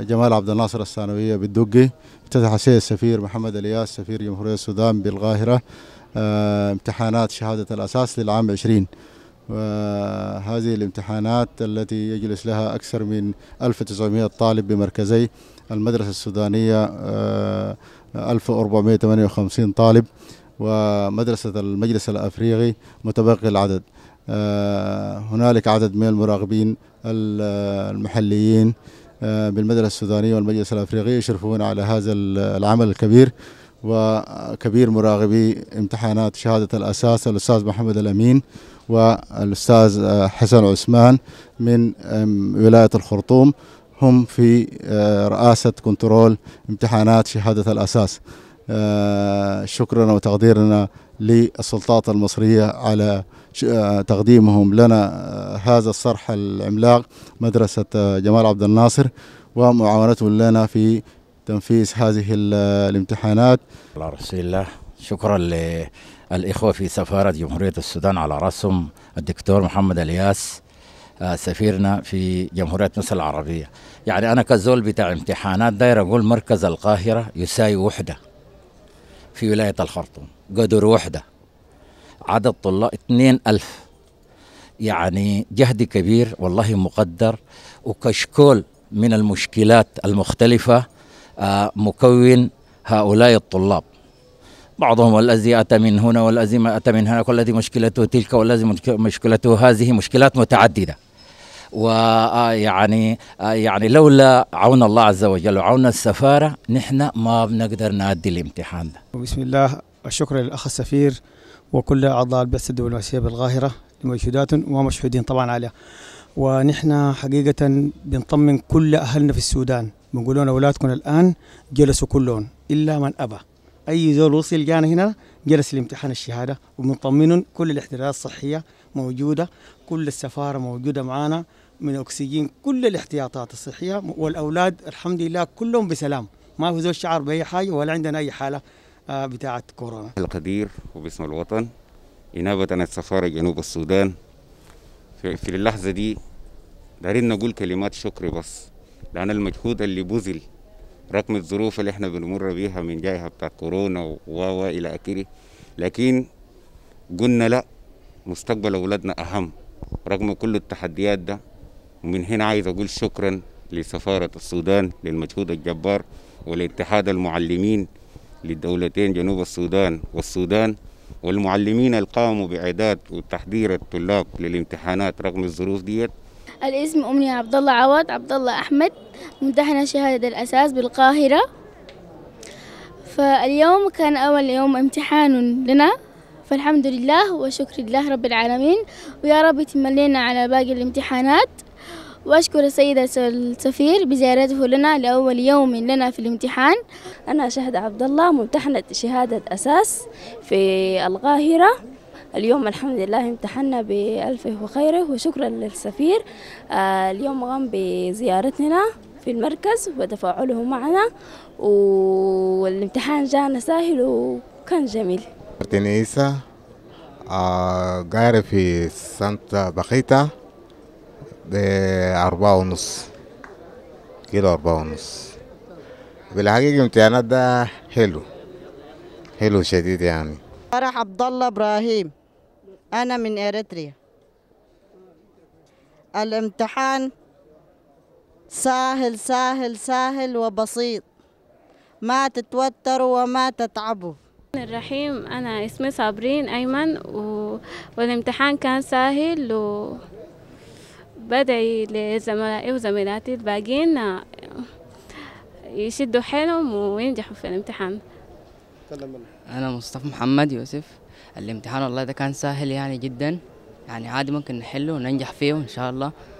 جمال عبد الناصر الثانوية بالدقي افتتح السيد السفير محمد الياس سفير جمهورية السودان بالقاهرة آه، امتحانات شهادة الأساس للعام 20 وهذه الامتحانات التي يجلس لها أكثر من 1900 طالب بمركزي المدرسة السودانية 1458 آه، طالب ومدرسة المجلس الأفريقي متبقي العدد آه، هنالك عدد من المراقبين المحليين بالمدرسة السودانية والمجلس الأفريقي يشرفون على هذا العمل الكبير وكبير مراقبي امتحانات شهادة الأساس الأستاذ محمد الأمين والأستاذ حسن عثمان من ولاية الخرطوم هم في آه، رئاسة كنترول امتحانات شهادة الأساس آه، شكرنا وتقديرنا للسلطات المصرية على آه، تقديمهم لنا آه، هذا الصرح العملاق مدرسة جمال عبد الناصر ومعاونتهم لنا في تنفيذ هذه الامتحانات على رسول الله شكرا للإخوة في سفارة جمهورية السودان على رأسهم الدكتور محمد الياس سفيرنا في جمهورية مصر العربية يعني أنا كزول بتاع امتحانات داير أقول مركز القاهرة يساوي وحدة في ولاية الخرطوم قدر وحدة عدد طلاب ألف يعني جهد كبير والله مقدر وكشكول من المشكلات المختلفة آه، مكون هؤلاء الطلاب بعضهم الذي أتى من هنا والذي ما أتى من هنا والذي مشكلته تلك والذي مشكلته هذه مشكلات متعددة ويعني يعني لولا عون الله عز وجل وعون السفاره نحن ما بنقدر نادي الامتحان ده. بسم الله الشكر للاخ السفير وكل اعضاء البعثه الدبلوماسيه بالقاهره لمجهودات ومشهودين طبعا عليها. ونحن حقيقه بنطمن كل اهلنا في السودان بنقول لهم اولادكم الان جلسوا كلهم الا من ابى. اي زول وصل جانا هنا جلس الامتحان الشهاده وبنطمنهم كل الاحتلالات الصحيه موجوده كل السفاره موجوده معانا من اكسجين كل الاحتياطات الصحيه والاولاد الحمد لله كلهم بسلام ما في زول شعر باي حاجه ولا عندنا اي حاله آه، بتاعه كورونا القدير وباسم الوطن إنابة عن السفارة جنوب السودان في اللحظة دي دارين نقول كلمات شكر بس لأن المجهود اللي بذل رغم الظروف اللي احنا بنمر بيها من جايها بتاع كورونا و إلى آخره لكن قلنا لا مستقبل أولادنا أهم رغم كل التحديات ده ومن هنا عايز أقول شكرا لسفارة السودان للمجهود الجبار ولاتحاد المعلمين للدولتين جنوب السودان والسودان والمعلمين القاموا بإعداد وتحضير الطلاب للامتحانات رغم الظروف ديت الاسم أمنية عبد الله عوض عبد الله أحمد ممتحنة شهادة الأساس بالقاهرة فاليوم كان أول يوم امتحان لنا فالحمد لله وشكر لله رب العالمين ويا رب يتملينا على باقي الامتحانات وأشكر السيدة السفير بزيارته لنا لأول يوم لنا في الامتحان أنا شهد عبد الله ممتحنة شهادة أساس في القاهرة اليوم الحمد لله امتحنا بألف وخيره وشكرا للسفير آه، اليوم قام بزيارتنا في المركز وتفاعله معنا والامتحان جانا سهل وكان جميل عيسى آه، قاري في سانتا بخيتا بأربعة ونص كيلو أربعة ونص بالحقيقة امتحانات ده حلو حلو شديد يعني فرح عبد الله ابراهيم انا من اريتريا الامتحان سهل سهل سهل وبسيط ما تتوتروا وما تتعبوا الرحيم انا اسمي صابرين ايمن و... والامتحان كان سهل و... بدعي لزملائي وزميلاتي الباقيين آه، يشدوا حيلهم وينجحوا في الامتحان أنا مصطفى محمد يوسف الامتحان والله ده كان سهل يعني جدا يعني عادي ممكن نحله وننجح فيه إن شاء الله